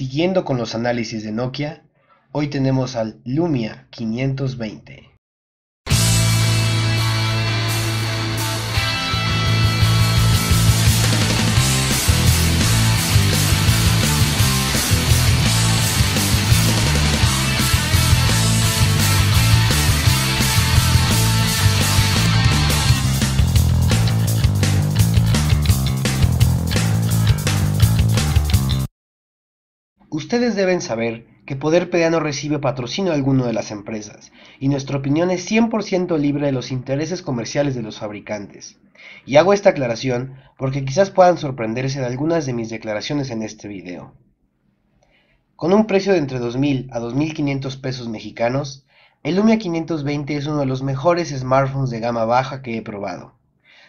Siguiendo con los análisis de Nokia, hoy tenemos al Lumia 520. Ustedes deben saber que Poder no recibe patrocinio alguno de las empresas y nuestra opinión es 100% libre de los intereses comerciales de los fabricantes. Y hago esta aclaración porque quizás puedan sorprenderse de algunas de mis declaraciones en este video. Con un precio de entre 2.000 a 2.500 pesos mexicanos, el Lumia 520 es uno de los mejores smartphones de gama baja que he probado.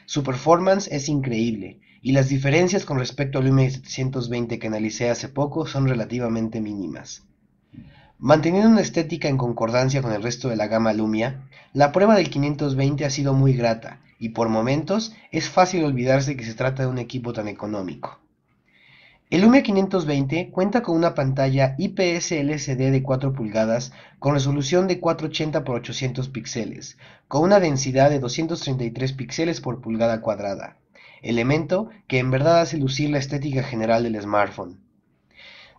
Su performance es increíble y las diferencias con respecto al umi 720 que analicé hace poco son relativamente mínimas. Manteniendo una estética en concordancia con el resto de la gama Lumia, la prueba del 520 ha sido muy grata y por momentos es fácil olvidarse que se trata de un equipo tan económico. El Lumia 520 cuenta con una pantalla IPS LCD de 4 pulgadas con resolución de 480 x 800 píxeles, con una densidad de 233 píxeles por pulgada cuadrada elemento que en verdad hace lucir la estética general del smartphone.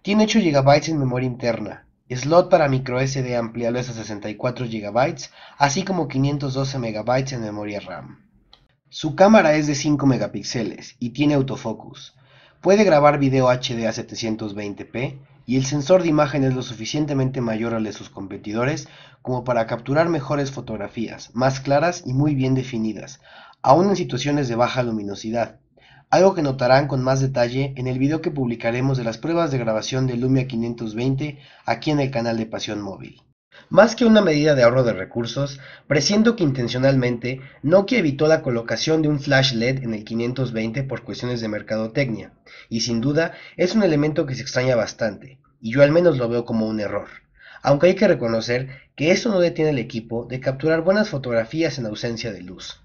Tiene 8 GB en memoria interna, slot para microSD ampliable a 64 GB, así como 512 MB en memoria RAM. Su cámara es de 5 megapíxeles y tiene autofocus. Puede grabar video HD a 720p y el sensor de imagen es lo suficientemente mayor al de sus competidores como para capturar mejores fotografías, más claras y muy bien definidas, aún en situaciones de baja luminosidad, algo que notarán con más detalle en el video que publicaremos de las pruebas de grabación de Lumia 520 aquí en el canal de Pasión Móvil. Más que una medida de ahorro de recursos, presiento que intencionalmente Nokia evitó la colocación de un flash LED en el 520 por cuestiones de mercadotecnia, y sin duda es un elemento que se extraña bastante, y yo al menos lo veo como un error. Aunque hay que reconocer que esto no detiene al equipo de capturar buenas fotografías en ausencia de luz.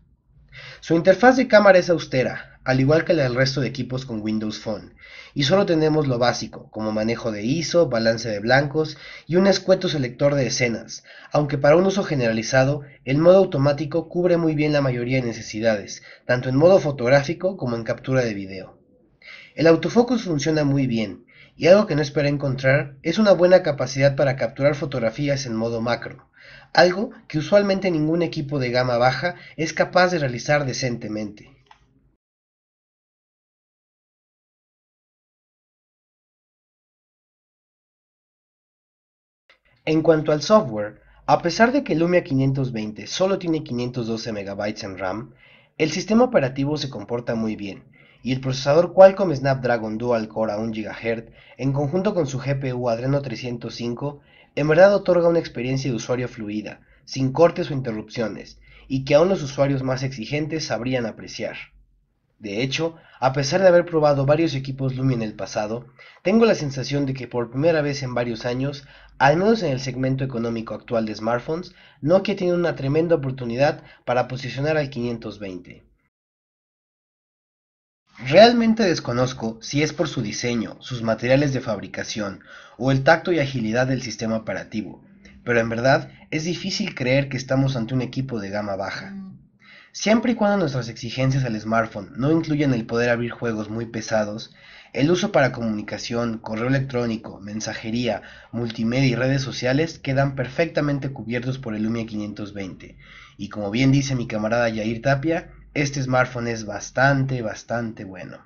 Su interfaz de cámara es austera, al igual que la del resto de equipos con Windows Phone, y solo tenemos lo básico, como manejo de ISO, balance de blancos y un escueto selector de escenas, aunque para un uso generalizado, el modo automático cubre muy bien la mayoría de necesidades, tanto en modo fotográfico como en captura de video. El autofocus funciona muy bien, y algo que no esperé encontrar es una buena capacidad para capturar fotografías en modo macro, algo que usualmente ningún equipo de gama baja es capaz de realizar decentemente. En cuanto al software, a pesar de que Lumia 520 solo tiene 512 MB en RAM, el sistema operativo se comporta muy bien y el procesador Qualcomm Snapdragon Dual Core a 1 GHz, en conjunto con su GPU Adreno 305, en verdad otorga una experiencia de usuario fluida, sin cortes o interrupciones, y que aún los usuarios más exigentes sabrían apreciar. De hecho, a pesar de haber probado varios equipos Lumia en el pasado, tengo la sensación de que por primera vez en varios años, al menos en el segmento económico actual de smartphones, Nokia tiene una tremenda oportunidad para posicionar al 520. Realmente desconozco si es por su diseño, sus materiales de fabricación o el tacto y agilidad del sistema operativo, pero en verdad es difícil creer que estamos ante un equipo de gama baja. Siempre y cuando nuestras exigencias al smartphone no incluyan el poder abrir juegos muy pesados, el uso para comunicación, correo electrónico, mensajería, multimedia y redes sociales quedan perfectamente cubiertos por el Lumia 520. Y como bien dice mi camarada Yair Tapia, este smartphone es bastante, bastante bueno.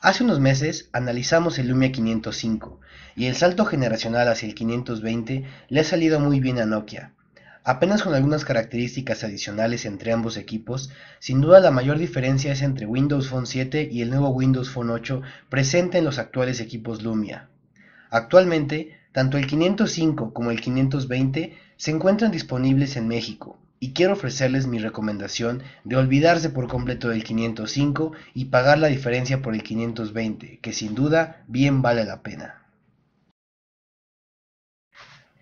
Hace unos meses analizamos el Lumia 505 y el salto generacional hacia el 520 le ha salido muy bien a Nokia. Apenas con algunas características adicionales entre ambos equipos, sin duda la mayor diferencia es entre Windows Phone 7 y el nuevo Windows Phone 8 presente en los actuales equipos Lumia. Actualmente, tanto el 505 como el 520 se encuentran disponibles en México, y quiero ofrecerles mi recomendación de olvidarse por completo del 505 y pagar la diferencia por el 520, que sin duda bien vale la pena.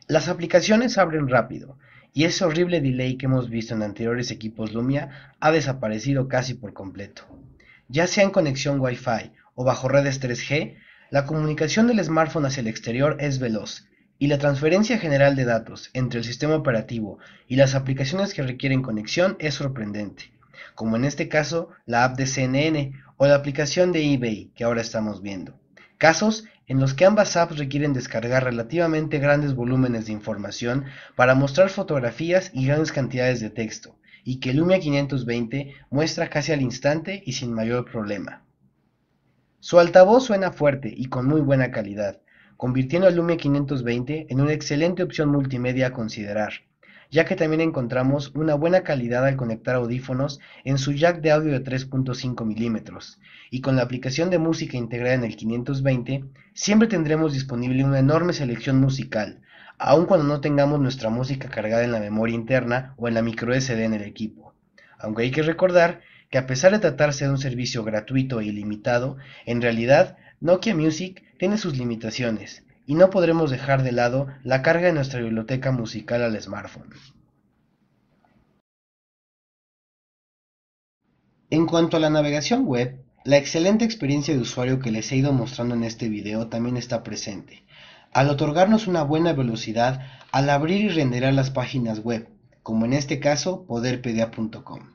Las aplicaciones abren rápido y ese horrible delay que hemos visto en anteriores equipos Lumia ha desaparecido casi por completo. Ya sea en conexión Wi-Fi o bajo redes 3G, la comunicación del smartphone hacia el exterior es veloz y la transferencia general de datos entre el sistema operativo y las aplicaciones que requieren conexión es sorprendente, como en este caso la app de CNN o la aplicación de eBay que ahora estamos viendo. Casos en los que ambas apps requieren descargar relativamente grandes volúmenes de información para mostrar fotografías y grandes cantidades de texto, y que Lumia 520 muestra casi al instante y sin mayor problema. Su altavoz suena fuerte y con muy buena calidad, convirtiendo al Lumia 520 en una excelente opción multimedia a considerar, ya que también encontramos una buena calidad al conectar audífonos en su jack de audio de 3.5 milímetros, y con la aplicación de música integrada en el 520, siempre tendremos disponible una enorme selección musical, aun cuando no tengamos nuestra música cargada en la memoria interna o en la micro SD en el equipo. Aunque hay que recordar que a pesar de tratarse de un servicio gratuito e ilimitado, en realidad Nokia Music tiene sus limitaciones, y no podremos dejar de lado la carga de nuestra biblioteca musical al smartphone. En cuanto a la navegación web, la excelente experiencia de usuario que les he ido mostrando en este video también está presente, al otorgarnos una buena velocidad al abrir y renderar las páginas web, como en este caso poderpedia.com.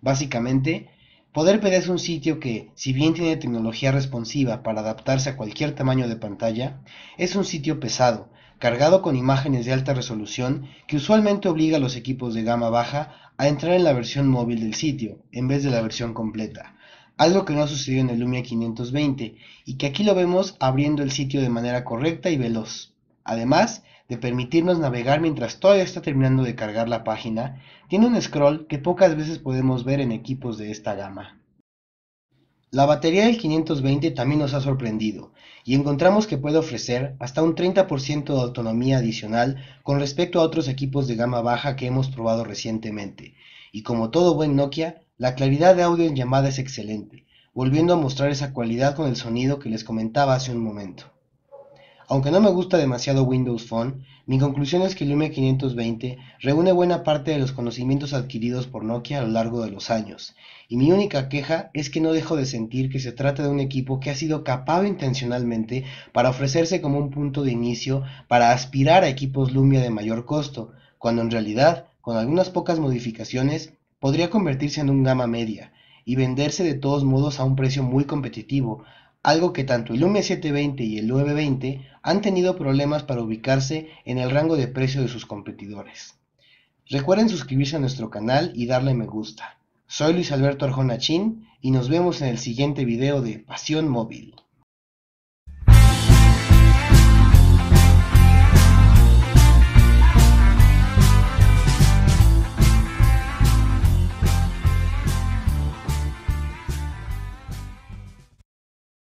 Básicamente, PD es un sitio que, si bien tiene tecnología responsiva para adaptarse a cualquier tamaño de pantalla, es un sitio pesado, cargado con imágenes de alta resolución que usualmente obliga a los equipos de gama baja a entrar en la versión móvil del sitio, en vez de la versión completa, algo que no sucedió en el Lumia 520 y que aquí lo vemos abriendo el sitio de manera correcta y veloz. Además, de permitirnos navegar mientras todavía está terminando de cargar la página, tiene un scroll que pocas veces podemos ver en equipos de esta gama. La batería del 520 también nos ha sorprendido y encontramos que puede ofrecer hasta un 30% de autonomía adicional con respecto a otros equipos de gama baja que hemos probado recientemente. Y como todo buen Nokia, la claridad de audio en llamada es excelente, volviendo a mostrar esa cualidad con el sonido que les comentaba hace un momento. Aunque no me gusta demasiado Windows Phone, mi conclusión es que el 520 reúne buena parte de los conocimientos adquiridos por Nokia a lo largo de los años, y mi única queja es que no dejo de sentir que se trata de un equipo que ha sido capado intencionalmente para ofrecerse como un punto de inicio para aspirar a equipos Lumia de mayor costo, cuando en realidad, con algunas pocas modificaciones, podría convertirse en un gama media y venderse de todos modos a un precio muy competitivo, algo que tanto el Lumia 720 y el 920 han tenido problemas para ubicarse en el rango de precio de sus competidores. Recuerden suscribirse a nuestro canal y darle me gusta. Soy Luis Alberto Arjona Chin y nos vemos en el siguiente video de Pasión Móvil.